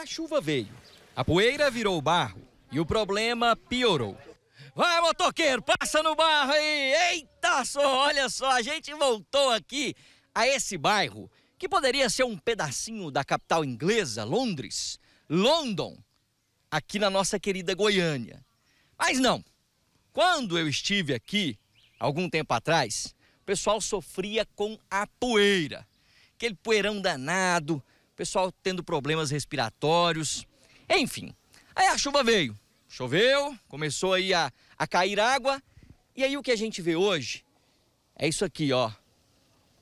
A chuva veio, a poeira virou barro e o problema piorou. Vai, motoqueiro, passa no barro aí! Eita só, olha só, a gente voltou aqui a esse bairro que poderia ser um pedacinho da capital inglesa, Londres, London, aqui na nossa querida Goiânia. Mas não, quando eu estive aqui, algum tempo atrás, o pessoal sofria com a poeira. Aquele poeirão danado, pessoal tendo problemas respiratórios, enfim. Aí a chuva veio, choveu, começou aí a, a cair água, e aí o que a gente vê hoje é isso aqui, ó.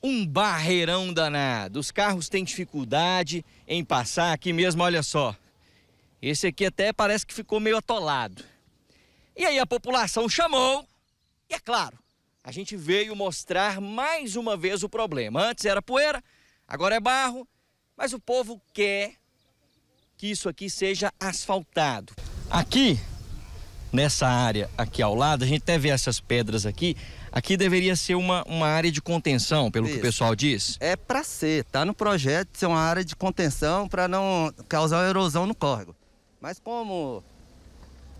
Um barreirão danado. Os carros têm dificuldade em passar aqui mesmo, olha só. Esse aqui até parece que ficou meio atolado. E aí a população chamou, e é claro, a gente veio mostrar mais uma vez o problema. Antes era poeira, agora é barro, mas o povo quer que isso aqui seja asfaltado. Aqui, nessa área aqui ao lado, a gente até vê essas pedras aqui. Aqui deveria ser uma, uma área de contenção, pelo isso. que o pessoal diz. É para ser, tá no projeto ser uma área de contenção para não causar erosão no córrego. Mas como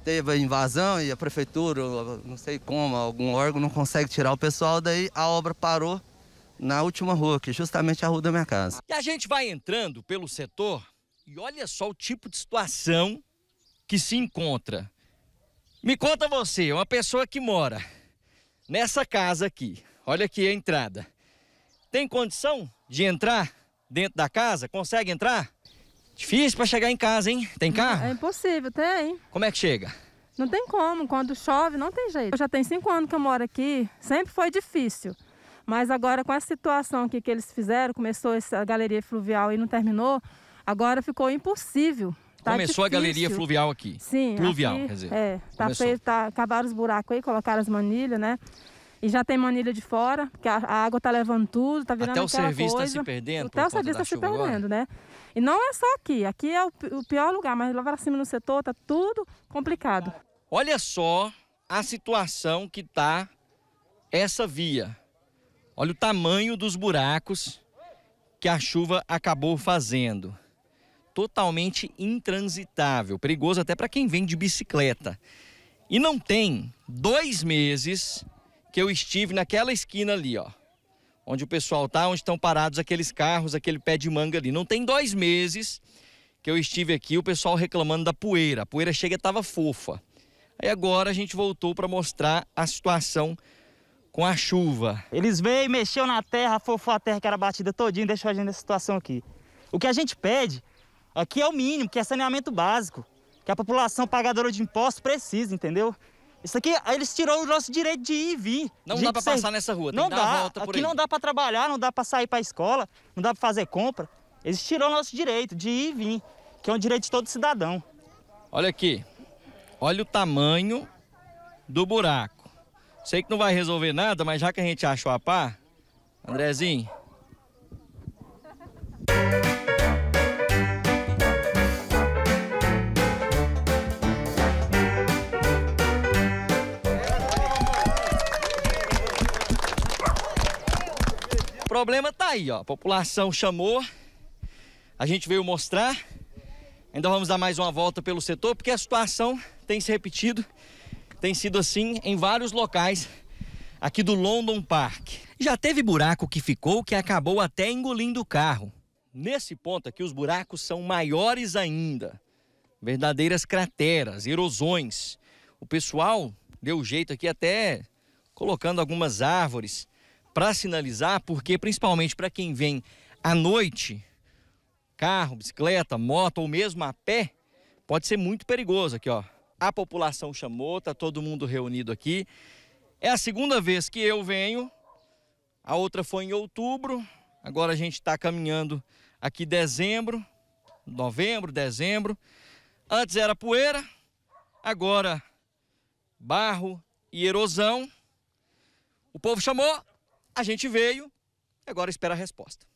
teve a invasão e a prefeitura, não sei como, algum órgão não consegue tirar o pessoal daí, a obra parou na última rua, que é justamente é a rua da minha casa. E a gente vai entrando pelo setor e olha só o tipo de situação que se encontra. Me conta você, é uma pessoa que mora nessa casa aqui, olha aqui a entrada. Tem condição de entrar dentro da casa? Consegue entrar? Difícil para chegar em casa, hein? Tem carro? É impossível, tem. Como é que chega? Não tem como, quando chove não tem jeito. Eu já tenho cinco anos que eu moro aqui, sempre foi difícil. Mas agora com a situação aqui que eles fizeram, começou essa galeria fluvial e não terminou, agora ficou impossível. Tá começou difícil. a galeria fluvial aqui. Sim. Fluvial, aqui, quer é, dizer. É, tá feito, tá, acabaram os buracos aí, colocaram as manilhas, né? E já tem manilha de fora, porque a, a água tá levando tudo, tá virando Até o serviço coisa. tá se perdendo. Até o serviço tá se perdendo, tá agora. né? E não é só aqui, aqui é o, o pior lugar, mas lá para cima no setor tá tudo complicado. Olha só a situação que tá essa via. Olha o tamanho dos buracos que a chuva acabou fazendo. Totalmente intransitável, perigoso até para quem vem de bicicleta. E não tem dois meses que eu estive naquela esquina ali, ó. Onde o pessoal tá, onde estão parados aqueles carros, aquele pé de manga ali. Não tem dois meses que eu estive aqui, o pessoal reclamando da poeira. A poeira chega e estava fofa. Aí agora a gente voltou para mostrar a situação com a chuva. Eles veio, mexeu na terra, fofou a terra que era batida todinha, deixou a gente nessa situação aqui. O que a gente pede aqui é o mínimo, que é saneamento básico, que a população pagadora de impostos precisa, entendeu? Isso aqui, eles tirou o nosso direito de ir e vir. Não dá para passar nessa rua, não dá. aqui aí. não dá para trabalhar, não dá para sair para escola, não dá para fazer compra. Eles tirou o nosso direito de ir e vir, que é um direito de todo cidadão. Olha aqui, olha o tamanho do buraco. Sei que não vai resolver nada, mas já que a gente achou a pá, Andrezinho. O problema tá aí, ó. A população chamou, a gente veio mostrar. Ainda vamos dar mais uma volta pelo setor, porque a situação tem se repetido tem sido assim em vários locais aqui do London Park. Já teve buraco que ficou que acabou até engolindo o carro. Nesse ponto aqui, os buracos são maiores ainda. Verdadeiras crateras, erosões. O pessoal deu jeito aqui até colocando algumas árvores para sinalizar, porque principalmente para quem vem à noite, carro, bicicleta, moto ou mesmo a pé, pode ser muito perigoso aqui, ó a população chamou, tá todo mundo reunido aqui. É a segunda vez que eu venho, a outra foi em outubro, agora a gente está caminhando aqui dezembro, novembro, dezembro. Antes era poeira, agora barro e erosão. O povo chamou, a gente veio, agora espera a resposta.